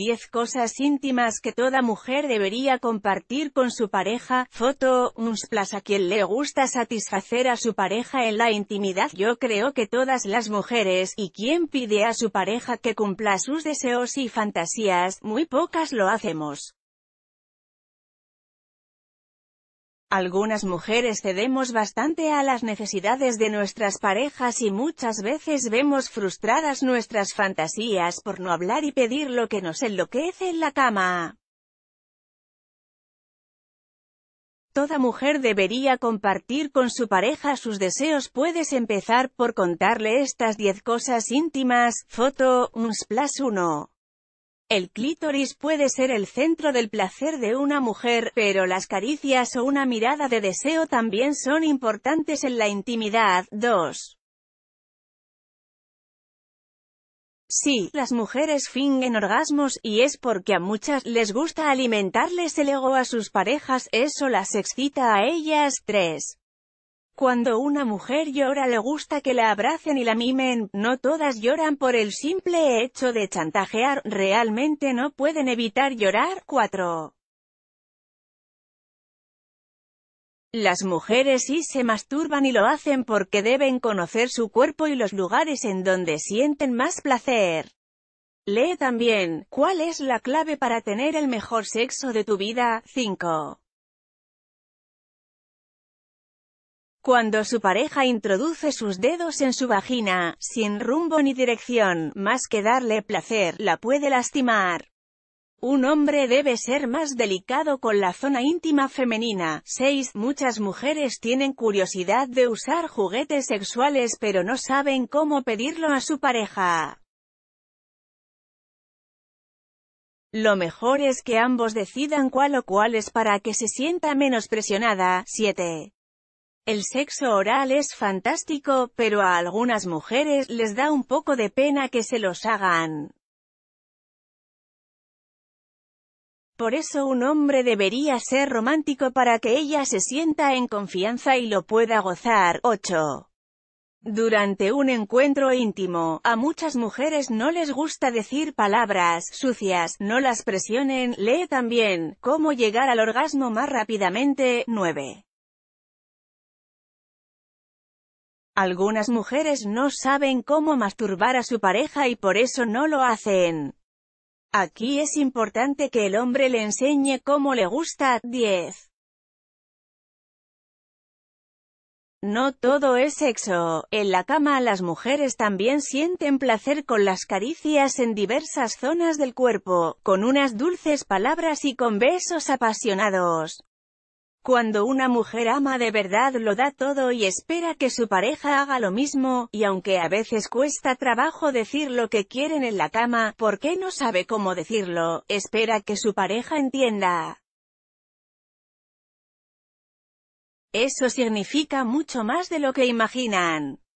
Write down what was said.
10 cosas íntimas que toda mujer debería compartir con su pareja, foto, unsplash a quien le gusta satisfacer a su pareja en la intimidad. Yo creo que todas las mujeres, y quien pide a su pareja que cumpla sus deseos y fantasías, muy pocas lo hacemos. Algunas mujeres cedemos bastante a las necesidades de nuestras parejas y muchas veces vemos frustradas nuestras fantasías por no hablar y pedir lo que nos enloquece en la cama. Toda mujer debería compartir con su pareja sus deseos. Puedes empezar por contarle estas 10 cosas íntimas. Foto, Unsplash 1. El clítoris puede ser el centro del placer de una mujer, pero las caricias o una mirada de deseo también son importantes en la intimidad. 2. Sí, las mujeres fingen orgasmos, y es porque a muchas les gusta alimentarles el ego a sus parejas, eso las excita a ellas. 3. Cuando una mujer llora le gusta que la abracen y la mimen, no todas lloran por el simple hecho de chantajear, realmente no pueden evitar llorar. 4. Las mujeres sí se masturban y lo hacen porque deben conocer su cuerpo y los lugares en donde sienten más placer. Lee también, ¿cuál es la clave para tener el mejor sexo de tu vida? 5. Cuando su pareja introduce sus dedos en su vagina, sin rumbo ni dirección, más que darle placer, la puede lastimar. Un hombre debe ser más delicado con la zona íntima femenina. 6. Muchas mujeres tienen curiosidad de usar juguetes sexuales pero no saben cómo pedirlo a su pareja. Lo mejor es que ambos decidan cuál o cuál es para que se sienta menos presionada. 7. El sexo oral es fantástico, pero a algunas mujeres les da un poco de pena que se los hagan. Por eso un hombre debería ser romántico para que ella se sienta en confianza y lo pueda gozar. 8. Durante un encuentro íntimo, a muchas mujeres no les gusta decir palabras sucias, no las presionen, lee también, cómo llegar al orgasmo más rápidamente. 9. Algunas mujeres no saben cómo masturbar a su pareja y por eso no lo hacen. Aquí es importante que el hombre le enseñe cómo le gusta. 10. No todo es sexo. En la cama las mujeres también sienten placer con las caricias en diversas zonas del cuerpo, con unas dulces palabras y con besos apasionados. Cuando una mujer ama de verdad lo da todo y espera que su pareja haga lo mismo, y aunque a veces cuesta trabajo decir lo que quieren en la cama, porque no sabe cómo decirlo, espera que su pareja entienda. Eso significa mucho más de lo que imaginan.